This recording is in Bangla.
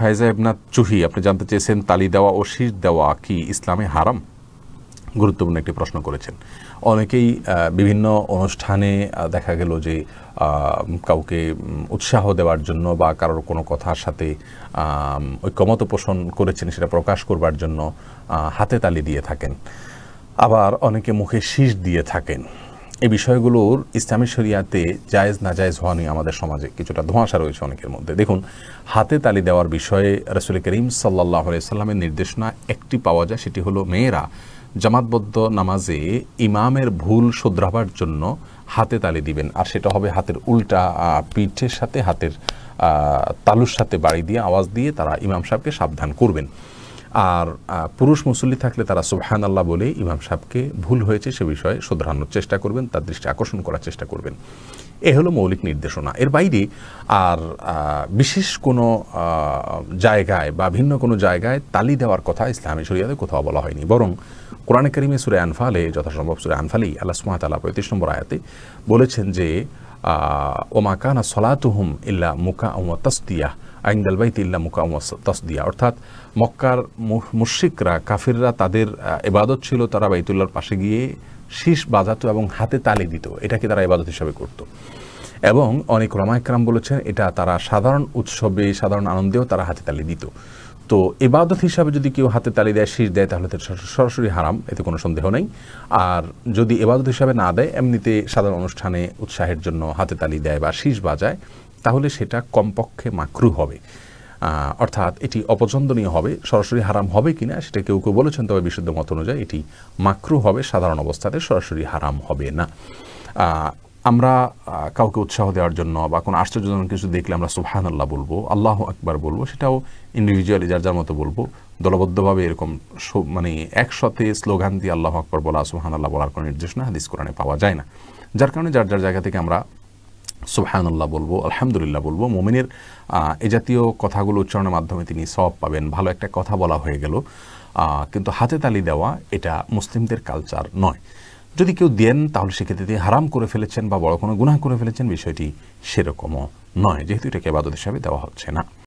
ফায়জা এবনাথ চুহি আপনি জানতে চেয়েছেন তালি দেওয়া ও শীষ দেওয়া কি ইসলামে হারাম গুরুত্বপূর্ণ একটি প্রশ্ন করেছেন অনেকেই বিভিন্ন অনুষ্ঠানে দেখা গেল যে কাউকে উৎসাহ দেওয়ার জন্য বা কারোর কোনো কথার সাথে ঐক্যমত পোষণ করেছেন সেটা প্রকাশ করবার জন্য হাতে তালি দিয়ে থাকেন আবার অনেকে মুখে শীষ দিয়ে থাকেন এই বিষয়গুলোর ইসলামী শরিয়াতে জায়েজ না জায়েজ হওয়া নিয়ে আমাদের সমাজে কিছুটা ধোঁয়াশা রয়েছে অনেকের মধ্যে দেখুন হাতে তালি দেওয়ার বিষয়ে রসুল করিম সাল্লাহ সাল্লামের নির্দেশনা একটি পাওয়া যায় সেটি হলো মেয়েরা জামাতবদ্ধ নামাজে ইমামের ভুল শুধরাবার জন্য হাতে তালি দিবেন আর সেটা হবে হাতের উল্টা পিঠের সাথে হাতের তালুর সাথে বাড়ি দিয়ে আওয়াজ দিয়ে তারা ইমাম সাহেবকে সাবধান করবেন আর পুরুষ মুসল্লি থাকলে তারা সুবহান আল্লাহ বলে ইমাম সাহেবকে ভুল হয়েছে সে বিষয়ে শোধরানোর চেষ্টা করবেন তার দৃষ্টি আকর্ষণ করার চেষ্টা করবেন এ হলো মৌলিক নির্দেশনা এর বাইরে আর বিশেষ কোনো জায়গায় বা ভিন্ন কোনো জায়গায় তালি দেওয়ার কথা ইসলামী শরিয়াদের কোথাও বলা হয়নি বরং কোরআনে করিমে সুরে আনফালে যথাসম্ভব সুরে আনফালেই আল্লাহ সুমাতালা পঁয়ত্রিশ নম্বর আয়াতে বলেছেন যে ওমা কানা সলাতুহুম ইল্লা মুকা ও তাস্তিয়াহ আইন্দাল বাইত ইল্লা মুকাম তসদিয়া অর্থাৎ মক্কার মুশিকরা কাফিররা তাদের এবাদত ছিল তারা বাইতুল্লার পাশে গিয়ে শীষ বাজাতো এবং হাতে তালি দিত এটাকে তারা এবাদত হিসাবে করত এবং অনেক রমায়করাম বলেছেন এটা তারা সাধারণ উৎসবে সাধারণ আনন্দেও তারা হাতে তালি দিত তো এবাদত হিসাবে যদি কেউ হাতে তালি দেয় শীষ দেয় তাহলে সরাসরি হারাম এতে কোনো সন্দেহ নেই আর যদি এবাদত হিসাবে না দেয় এমনিতে সাধারণ অনুষ্ঠানে উৎসাহের জন্য হাতে তালি দেয় বা শীষ বাজায় তাহলে সেটা কমপক্ষে মাকরু হবে অর্থাৎ এটি অপছন্দনীয় হবে সরাসরি হারাম হবে কিনা সেটা কেউ কেউ বলেছেন তবে বিশুদ্ধ মত অনুযায়ী এটি মাকরু হবে সাধারণ অবস্থাতে সরাসরি হারাম হবে না আমরা কাউকে উৎসাহ দেওয়ার জন্য বা কোনো আশ্চর্যজনক কিছু দেখলে আমরা সুহান আল্লাহ বলবো আল্লাহ আকবার বলবো সেটাও ইন্ডিভিজুয়ালি যার যার মতো বলবো দলবদ্ধভাবে এরকম মানে একসাথে স্লোগান দিয়ে আল্লাহ আকবর বলা সুহান আল্লাহ বলার কোনো নির্দেশনা হাদিস কোরআনে পাওয়া যায় না যার কারণে যার যার জায়গা থেকে আমরা সুবহানাল্লাহ বলবো আলহামদুলিল্লাহ বলবো মোমিনের এ জাতীয় কথাগুলো উচ্চারণের মাধ্যমে তিনি সব পাবেন ভালো একটা কথা বলা হয়ে গেল কিন্তু হাতে তালি দেওয়া এটা মুসলিমদের কালচার নয় যদি কেউ দেন তাহলে সেক্ষেত্রে তিনি হারাম করে ফেলেছেন বা বড় কোনো গুনাহ করে ফেলেছেন বিষয়টি সেরকমও নয় যেহেতু এটাকে বাদত হিসাবে দেওয়া হচ্ছে না